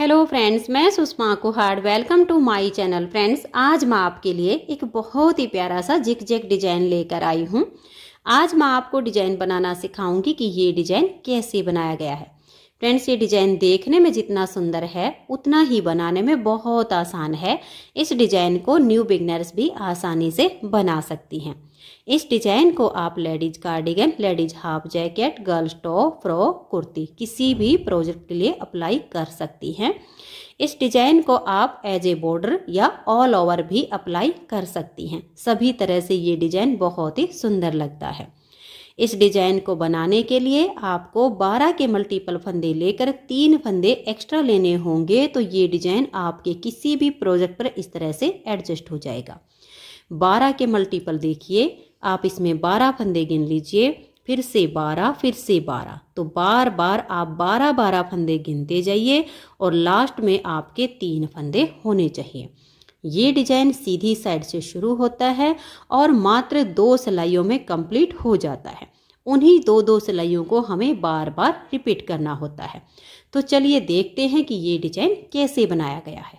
hello friends मैं Sushma Kuhad welcome to my channel friends आज मैं आपके लिए एक बहुत ही प्यारा सा जिक जेक डिजाइन लेकर आई हूँ आज मैं आपको डिजाइन बनाना सिखाऊंगी कि ये डिजाइन कैसे बनाया गया है फ्रेंड्स ये डिजाइन देखने में जितना सुंदर है उतना ही बनाने में बहुत आसान है इस डिजाइन को न्यू बिगनर्स भी आसानी से बना सकती हैं इस डिजाइन को आप ladies cardigan ladies half jacket girls top frock kurti किसी भी प्रोजेक्ट के लिए अप्लाई कर सकती हैं इस डिजाइन को आप एज ए बॉर्डर या ऑल ओवर भी अप्लाई कर सकती हैं सभी तरह से ये डिजाइन बहुत ही सुंदर लगता है इस डिजाइन को बनाने के लिए आपको 12 के मल्टीपल फंदे लेकर तीन फंदे एक्स्ट्रा लेने होंगे तो ये डिजाइन आपके किसी भी प्रोजेक्ट पर इस तरह से एडजस्ट हो जाएगा 12 के मल्टीपल देखिए आप इसमें 12 फंदे गिन लीजिए फिर से 12 फिर से 12 तो बार बार आप 12 12 फंदे गिनते जाइए और लास्ट में आपके तीन फंदे होने चाहिए ये डिजाइन सीधी साइड से शुरू होता है और मात्र दो सिलाइयों में कंप्लीट हो जाता है उन्हीं दो दो सिलाइयों को हमें बार बार रिपीट करना होता है तो चलिए देखते हैं कि ये डिजाइन कैसे बनाया गया है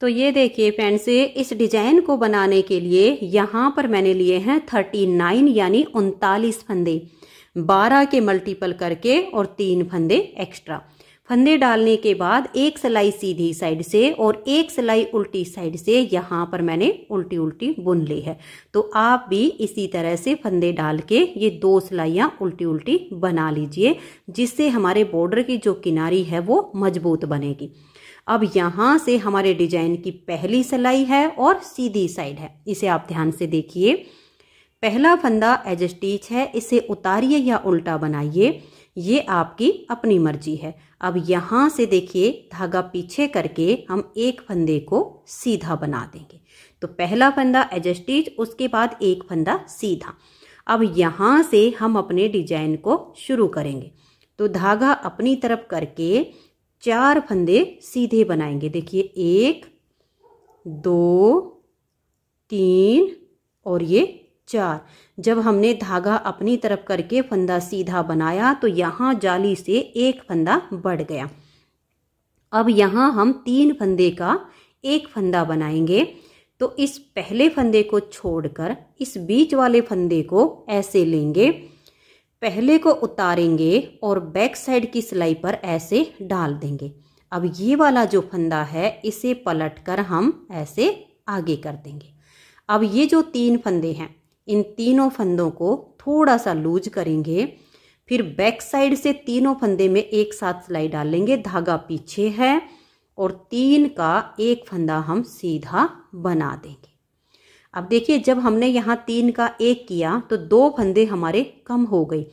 तो ये देखिए फ्रेंड्स इस डिजाइन को बनाने के लिए यहाँ पर मैंने लिए हैं थर्टी नाइन यानी उनतालीस फंदे बारह के मल्टीपल करके और तीन फंदे एक्स्ट्रा फंदे डालने के बाद एक सिलाई सीधी साइड से और एक सिलाई उल्टी साइड से यहाँ पर मैंने उल्टी उल्टी बुन ली है तो आप भी इसी तरह से फंदे डाल के ये दो सिलाइयाँ उल्टी उल्टी बना लीजिए जिससे हमारे बॉर्डर की जो किनारी है वो मजबूत बनेगी अब यहाँ से हमारे डिजाइन की पहली सिलाई है और सीधी साइड है इसे आप ध्यान से देखिए पहला फंदा एज स्टीच है इसे उतारिए या उल्टा बनाइए ये आपकी अपनी मर्जी है अब यहाँ से देखिए धागा पीछे करके हम एक फंदे को सीधा बना देंगे तो पहला फंदा एजस्टिज उसके बाद एक फंदा सीधा अब यहाँ से हम अपने डिजाइन को शुरू करेंगे तो धागा अपनी तरफ करके चार फंदे सीधे बनाएंगे देखिए एक दो तीन और ये चार जब हमने धागा अपनी तरफ करके फंदा सीधा बनाया तो यहाँ जाली से एक फंदा बढ़ गया अब यहाँ हम तीन फंदे का एक फंदा बनाएंगे तो इस पहले फंदे को छोड़कर इस बीच वाले फंदे को ऐसे लेंगे पहले को उतारेंगे और बैक साइड की सिलाई पर ऐसे डाल देंगे अब ये वाला जो फंदा है इसे पलट कर हम ऐसे आगे कर देंगे अब ये जो तीन फंदे हैं इन तीनों फंदों को थोड़ा सा लूज करेंगे फिर बैक साइड से तीनों फंदे में एक साथ सिलाई डालेंगे धागा पीछे है और तीन का एक फंदा हम सीधा बना देंगे अब देखिए जब हमने यहाँ तीन का एक किया तो दो फंदे हमारे कम हो गए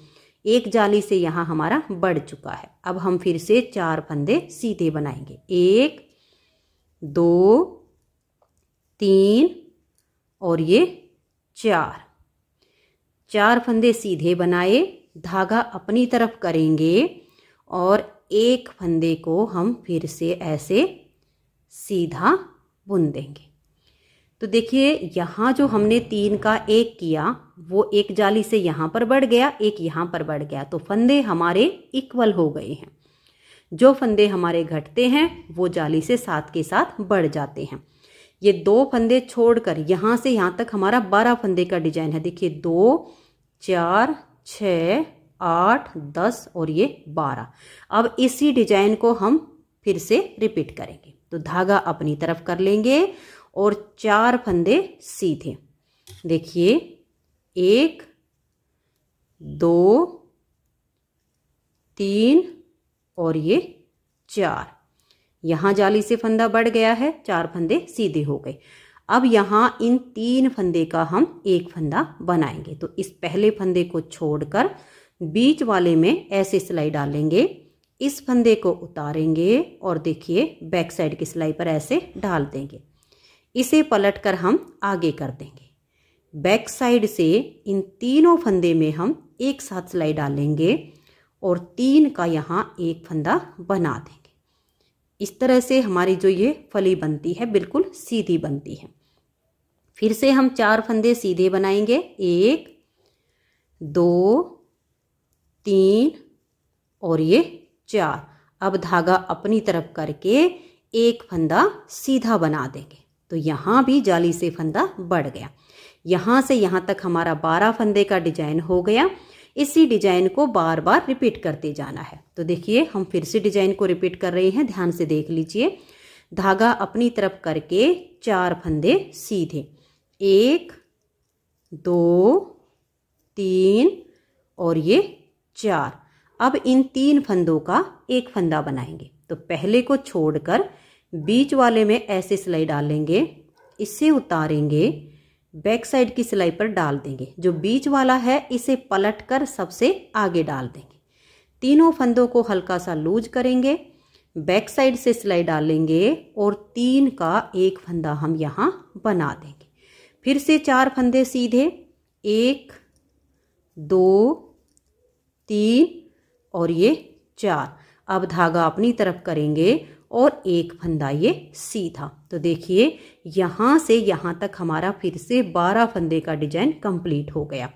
एक जाली से यहाँ हमारा बढ़ चुका है अब हम फिर से चार फंदे सीधे बनाएंगे एक दो तीन और ये चार चार फंदे सीधे बनाए धागा अपनी तरफ करेंगे और एक फंदे को हम फिर से ऐसे सीधा बुन देंगे तो देखिए यहाँ जो हमने तीन का एक किया वो एक जाली से यहाँ पर बढ़ गया एक यहाँ पर बढ़ गया तो फंदे हमारे इक्वल हो गए हैं जो फंदे हमारे घटते हैं वो जाली से साथ के साथ बढ़ जाते हैं ये दो फंदे छोड़कर यहां से यहां तक हमारा बारह फंदे का डिजाइन है देखिए दो चार छ आठ दस और ये बारह अब इसी डिजाइन को हम फिर से रिपीट करेंगे तो धागा अपनी तरफ कर लेंगे और चार फंदे सीधे देखिए एक दो तीन और ये चार यहाँ जाली से फंदा बढ़ गया है चार फंदे सीधे हो गए अब यहाँ इन तीन फंदे का हम एक फंदा बनाएंगे तो इस पहले फंदे को छोड़कर बीच वाले में ऐसे सिलाई डालेंगे इस फंदे को उतारेंगे और देखिए बैक साइड की सिलाई पर ऐसे डाल देंगे इसे पलट कर हम आगे कर देंगे बैक साइड से इन तीनों फंदे में हम एक साथ सिलाई डालेंगे और तीन का यहाँ एक फंदा बना देंगे इस तरह से हमारी जो ये फली बनती है बिल्कुल सीधी बनती है फिर से हम चार फंदे सीधे बनाएंगे एक दो तीन और ये चार अब धागा अपनी तरफ करके एक फंदा सीधा बना देंगे तो यहाँ भी जाली से फंदा बढ़ गया यहाँ से यहाँ तक हमारा बारह फंदे का डिजाइन हो गया इसी डिजाइन को बार बार रिपीट करते जाना है तो देखिए हम फिर से डिजाइन को रिपीट कर रहे हैं ध्यान से देख लीजिए धागा अपनी तरफ करके चार फंदे सीधे एक दो तीन और ये चार अब इन तीन फंदों का एक फंदा बनाएंगे तो पहले को छोड़कर बीच वाले में ऐसे सिलाई डालेंगे इसे उतारेंगे बैक साइड की सिलाई पर डाल देंगे जो बीच वाला है इसे पलट कर सबसे आगे डाल देंगे तीनों फंदों को हल्का सा लूज करेंगे बैक साइड से सिलाई डालेंगे और तीन का एक फंदा हम यहाँ बना देंगे फिर से चार फंदे सीधे एक दो तीन और ये चार अब धागा अपनी तरफ करेंगे और एक फंदा ये सी था तो देखिए यहाँ से यहाँ तक हमारा फिर से बारह फंदे का डिजाइन कंप्लीट हो गया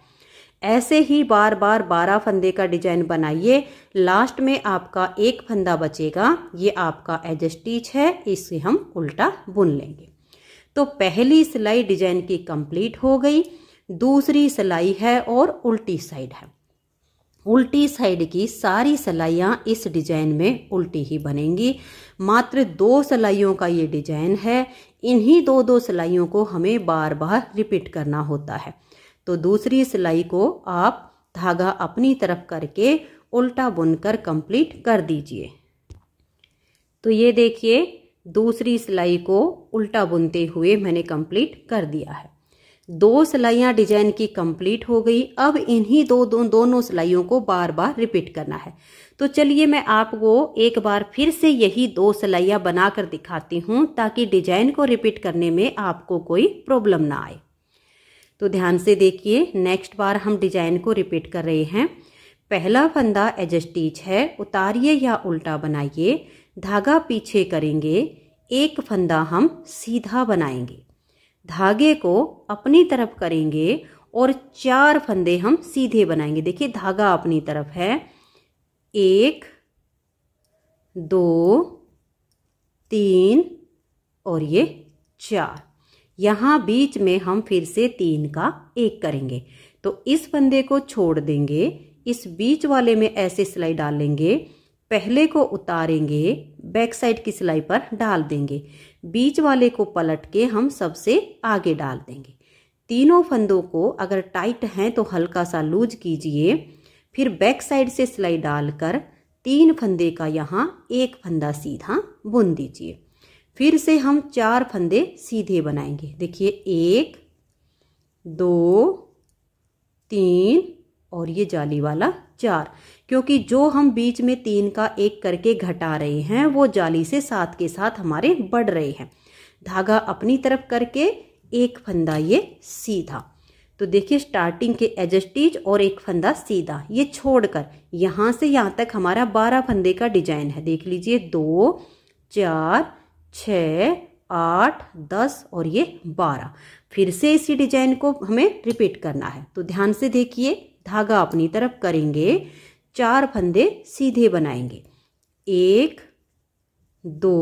ऐसे ही बार बार बारह फंदे का डिजाइन बनाइए लास्ट में आपका एक फंदा बचेगा ये आपका एजस्टिच है इसे हम उल्टा बुन लेंगे तो पहली सिलाई डिजाइन की कंप्लीट हो गई दूसरी सिलाई है और उल्टी साइड है उल्टी साइड की सारी सलाइयाँ इस डिजाइन में उल्टी ही बनेंगी मात्र दो सलाइयों का ये डिजाइन है इन्हीं दो दो सलाइयों को हमें बार बार रिपीट करना होता है तो दूसरी सिलाई को आप धागा अपनी तरफ करके उल्टा बुनकर कंप्लीट कर दीजिए तो ये देखिए दूसरी सिलाई को उल्टा बुनते हुए मैंने कंप्लीट कर दिया है दो सिलाइयाँ डिजाइन की कंप्लीट हो गई अब इन्हीं दो, दो दोनों सिलाइयों को बार बार रिपीट करना है तो चलिए मैं आपको एक बार फिर से यही दो सिलाइयाँ बनाकर दिखाती हूँ ताकि डिजाइन को रिपीट करने में आपको कोई प्रॉब्लम ना आए तो ध्यान से देखिए नेक्स्ट बार हम डिजाइन को रिपीट कर रहे हैं पहला फंदा एजस्टीच है उतारिए या उल्टा बनाइए धागा पीछे करेंगे एक फंदा हम सीधा बनाएंगे धागे को अपनी तरफ करेंगे और चार फंदे हम सीधे बनाएंगे देखिए धागा अपनी तरफ है एक दो तीन और ये चार यहाँ बीच में हम फिर से तीन का एक करेंगे तो इस फंदे को छोड़ देंगे इस बीच वाले में ऐसे सिलाई डालेंगे पहले को उतारेंगे बैक साइड की सिलाई पर डाल देंगे बीच वाले को पलट के हम सबसे आगे डाल देंगे तीनों फंदों को अगर टाइट हैं तो हल्का सा लूज कीजिए फिर बैक साइड से सिलाई डालकर तीन फंदे का यहाँ एक फंदा सीधा बुन दीजिए फिर से हम चार फंदे सीधे बनाएंगे देखिए एक दो तीन और ये जाली वाला चार क्योंकि जो हम बीच में तीन का एक करके घटा रहे हैं वो जाली से साथ के साथ हमारे बढ़ रहे हैं धागा अपनी तरफ करके एक फंदा ये सीधा तो देखिए स्टार्टिंग के एजस्टीज और एक फंदा सीधा ये छोड़कर यहाँ से यहाँ तक हमारा बारह फंदे का डिजाइन है देख लीजिए दो चार छ आठ दस और ये बारह फिर से इसी डिजाइन को हमें रिपीट करना है तो ध्यान से देखिए धागा अपनी तरफ करेंगे चार फंदे सीधे बनाएंगे एक दो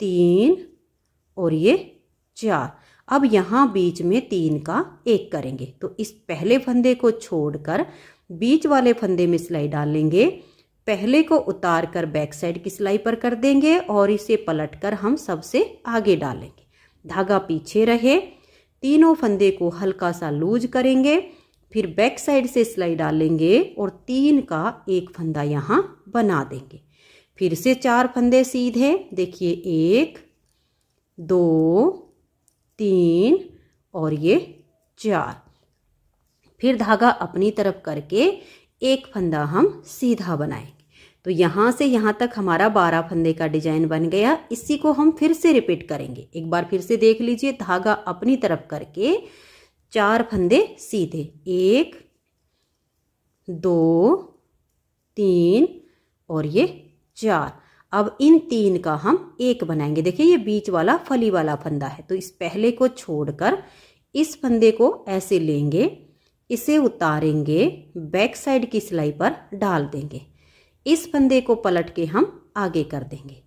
तीन और ये चार अब यहाँ बीच में तीन का एक करेंगे तो इस पहले फंदे को छोड़कर बीच वाले फंदे में सिलाई डालेंगे पहले को उतार कर बैक साइड की सिलाई पर कर देंगे और इसे पलट कर हम सबसे आगे डालेंगे धागा पीछे रहे तीनों फंदे को हल्का सा लूज करेंगे फिर बैक साइड से सिलाई डालेंगे और तीन का एक फंदा यहाँ बना देंगे फिर से चार फंदे सीधे देखिए एक दो तीन और ये चार फिर धागा अपनी तरफ करके एक फंदा हम सीधा बनाएंगे तो यहाँ से यहाँ तक हमारा बारह फंदे का डिजाइन बन गया इसी को हम फिर से रिपीट करेंगे एक बार फिर से देख लीजिए धागा अपनी तरफ करके चार फंदे सीधे एक दो तीन और ये चार अब इन तीन का हम एक बनाएंगे देखिए ये बीच वाला फली वाला फंदा है तो इस पहले को छोड़कर इस फंदे को ऐसे लेंगे इसे उतारेंगे बैक साइड की सिलाई पर डाल देंगे इस फंदे को पलट के हम आगे कर देंगे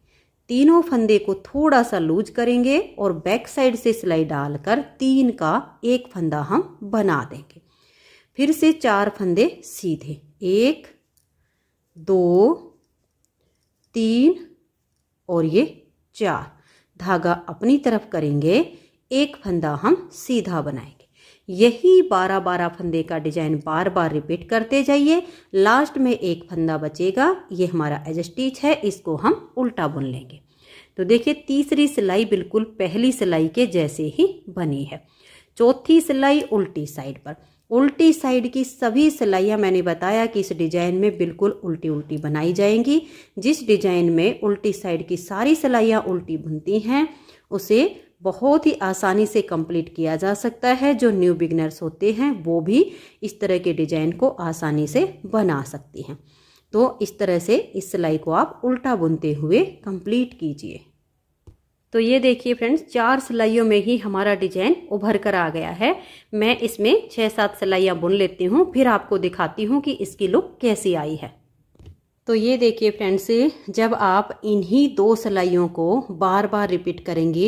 तीनों फंदे को थोड़ा सा लूज करेंगे और बैक साइड से सिलाई डालकर तीन का एक फंदा हम बना देंगे फिर से चार फंदे सीधे एक दो तीन और ये चार धागा अपनी तरफ करेंगे एक फंदा हम सीधा बनाएंगे यही बारह बारह फंदे का डिजाइन बार बार रिपीट करते जाइए लास्ट में एक फंदा बचेगा ये हमारा एज स्टिच है इसको हम उल्टा बुन लेंगे तो देखिए तीसरी सिलाई बिल्कुल पहली सिलाई के जैसे ही बनी है चौथी सिलाई उल्टी साइड पर उल्टी साइड की सभी सिलाइयाँ मैंने बताया कि इस डिजाइन में बिल्कुल उल्टी उल्टी बनाई जाएंगी जिस डिजाइन में उल्टी साइड की सारी सिलाइयाँ उल्टी बुनती हैं उसे बहुत ही आसानी से कंप्लीट किया जा सकता है जो न्यू बिगनर्स होते हैं वो भी इस तरह के डिजाइन को आसानी से बना सकते हैं तो इस तरह से इस सिलाई को आप उल्टा बुनते हुए कंप्लीट कीजिए तो ये देखिए फ्रेंड्स चार सिलाइयों में ही हमारा डिजाइन उभर कर आ गया है मैं इसमें छः सात सिलाइयाँ बुन लेती हूँ फिर आपको दिखाती हूँ कि इसकी लुक कैसी आई है तो ये देखिए फ्रेंड्स जब आप इन्हीं दो सिलाइयों को बार बार रिपीट करेंगे